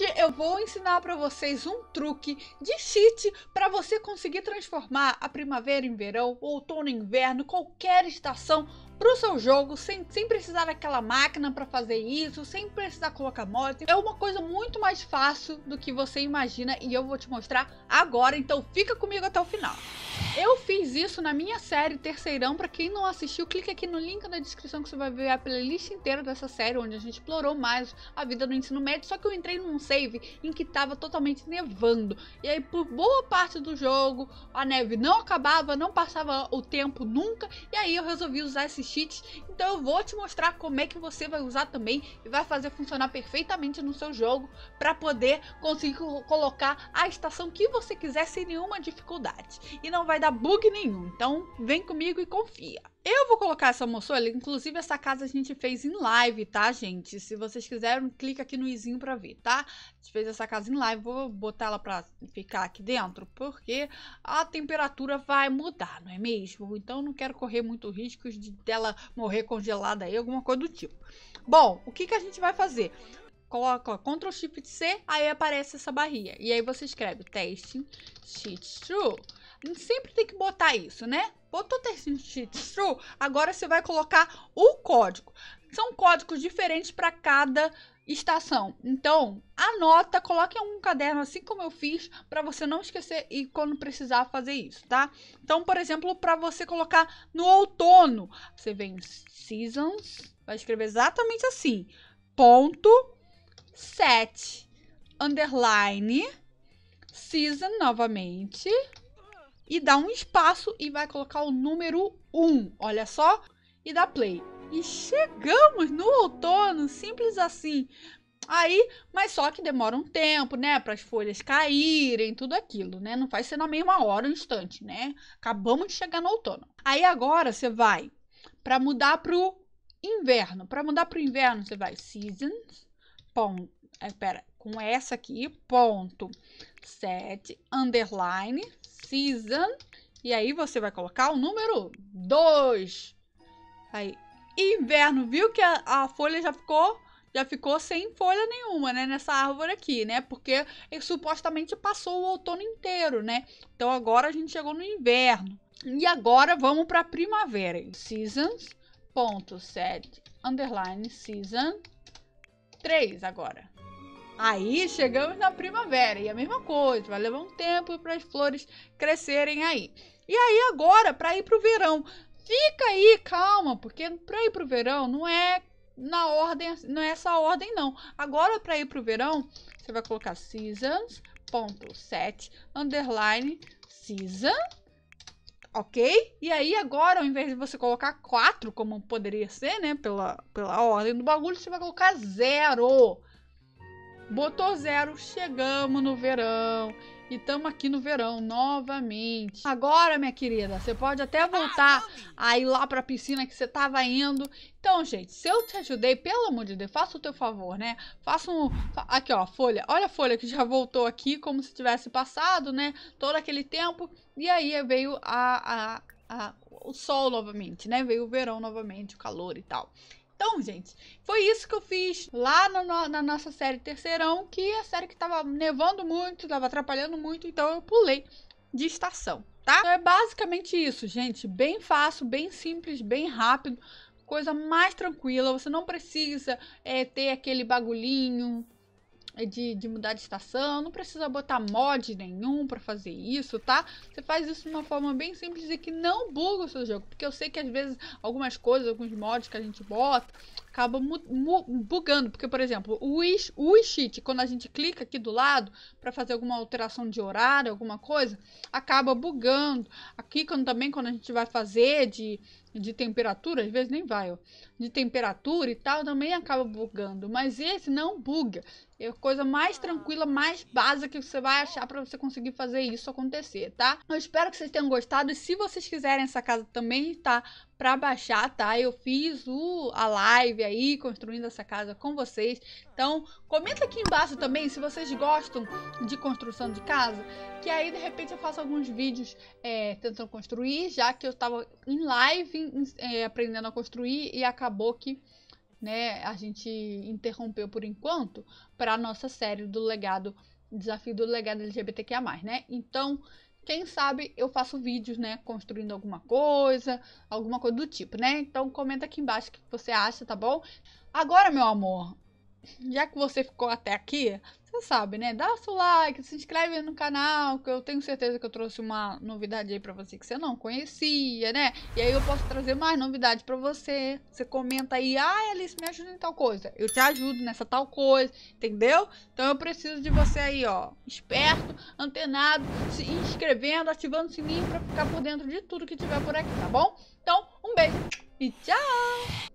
Hoje eu vou ensinar para vocês um truque de cheat para você conseguir transformar a primavera em verão, outono em inverno, qualquer estação para o seu jogo sem, sem precisar daquela máquina para fazer isso, sem precisar colocar mod. É uma coisa muito mais fácil do que você imagina e eu vou te mostrar agora, então fica comigo até o final. Eu fiz isso na minha série Terceirão, para quem não assistiu, clique aqui no link na descrição que você vai ver a playlist inteira dessa série, onde a gente explorou mais a vida do ensino médio, só que eu entrei num save em que estava totalmente nevando. E aí por boa parte do jogo, a neve não acabava, não passava o tempo nunca, e aí eu resolvi usar esse cheats, então eu vou te mostrar como é que você vai usar também e vai fazer funcionar perfeitamente no seu jogo para poder conseguir colocar a estação que você quiser sem nenhuma dificuldade. E não vai dar bug nenhum, então vem comigo e confia. Eu vou colocar essa moçoila, inclusive essa casa a gente fez em live, tá, gente? Se vocês quiserem, clica aqui no izinho pra ver, tá? A gente fez essa casa em live, vou botar ela pra ficar aqui dentro, porque a temperatura vai mudar, não é mesmo? Então não quero correr muito risco de dela morrer congelada aí, alguma coisa do tipo. Bom, o que, que a gente vai fazer? Coloca Ctrl Shift C, aí aparece essa barrinha. E aí você escreve testing, cheat true sempre tem que botar isso, né? Botou textinho true, agora você vai colocar o código. São códigos diferentes para cada estação. Então, anota, coloque em um caderno assim como eu fiz, para você não esquecer e quando precisar fazer isso, tá? Então, por exemplo, para você colocar no outono, você vem seasons, vai escrever exatamente assim. Ponto set underline season novamente e dá um espaço e vai colocar o número 1, olha só, e dá play. E chegamos no outono, simples assim. Aí, mas só que demora um tempo, né, para as folhas caírem, tudo aquilo, né? Não vai ser na mesma hora, um instante, né? Acabamos de chegar no outono. Aí agora você vai para mudar pro inverno. Para mudar pro inverno, você vai seasons, ponto, é, eh, pera, com essa aqui, ponto, set, underline, season, e aí você vai colocar o número 2. Aí, inverno, viu que a, a folha já ficou já ficou sem folha nenhuma, né, nessa árvore aqui, né? Porque ele, supostamente passou o outono inteiro, né? Então agora a gente chegou no inverno. E agora vamos para primavera. Seasons ponto set underline season 3 agora. Aí chegamos na primavera e a mesma coisa, vai levar um tempo para as flores crescerem aí. E aí agora para ir pro verão, fica aí, calma, porque para ir pro verão não é na ordem, não é essa ordem não. Agora para ir pro verão, você vai colocar seasons ponto set underline season ok? E aí agora, ao invés de você colocar 4, como poderia ser, né, pela, pela ordem do bagulho, você vai colocar zero. Botou zero, chegamos no verão. E estamos aqui no verão novamente. Agora, minha querida, você pode até voltar aí lá para a piscina que você estava indo. Então, gente, se eu te ajudei, pelo amor de Deus, faça o teu favor, né? Faça um. Aqui, ó, a folha. Olha a folha que já voltou aqui, como se tivesse passado, né? Todo aquele tempo. E aí veio a, a, a o sol novamente, né? Veio o verão novamente, o calor e tal. Então, gente, foi isso que eu fiz lá no, na nossa série Terceirão, que é a série que tava nevando muito, tava atrapalhando muito, então eu pulei de estação, tá? Então é basicamente isso, gente. Bem fácil, bem simples, bem rápido, coisa mais tranquila. Você não precisa é, ter aquele bagulhinho de, de mudar de estação, não precisa botar mod nenhum para fazer isso, tá? Você faz isso de uma forma bem simples e que não buga o seu jogo, porque eu sei que às vezes algumas coisas, alguns mods que a gente bota, acaba bugando. Porque, por exemplo, o, ish, quando a gente clica aqui do lado para fazer alguma alteração de horário, alguma coisa, acaba bugando. Aqui quando, também, quando a gente vai fazer de, de temperatura, às vezes nem vai, ó, de temperatura e tal, também acaba bugando. Mas esse não buga. É a coisa mais ah. tranquila, mais básica que você vai achar para você conseguir fazer isso acontecer, tá? Eu espero que vocês tenham gostado. E se vocês quiserem essa casa também, tá? para baixar, tá? Eu fiz o, a live aí, construindo essa casa com vocês. Então, comenta aqui embaixo também se vocês gostam de construção de casa, que aí de repente eu faço alguns vídeos é, tentando construir, já que eu estava em live é, aprendendo a construir e acabou que né, a gente interrompeu por enquanto para a nossa série do legado, desafio do legado LGBTQIA+, né? Então, quem sabe eu faço vídeos, né? Construindo alguma coisa, alguma coisa do tipo, né? Então comenta aqui embaixo o que você acha, tá bom? Agora, meu amor, já que você ficou até aqui, você sabe, né? Dá seu like, se inscreve no canal, que eu tenho certeza que eu trouxe uma novidade aí pra você que você não conhecia, né? E aí eu posso trazer mais novidade pra você. Você comenta aí, ah, Alice, me ajuda em tal coisa. Eu te ajudo nessa tal coisa, entendeu? Então eu preciso de você aí, ó, esperto, antenado, se inscrevendo, ativando o sininho pra ficar por dentro de tudo que tiver por aqui, tá bom? Então, um beijo e tchau!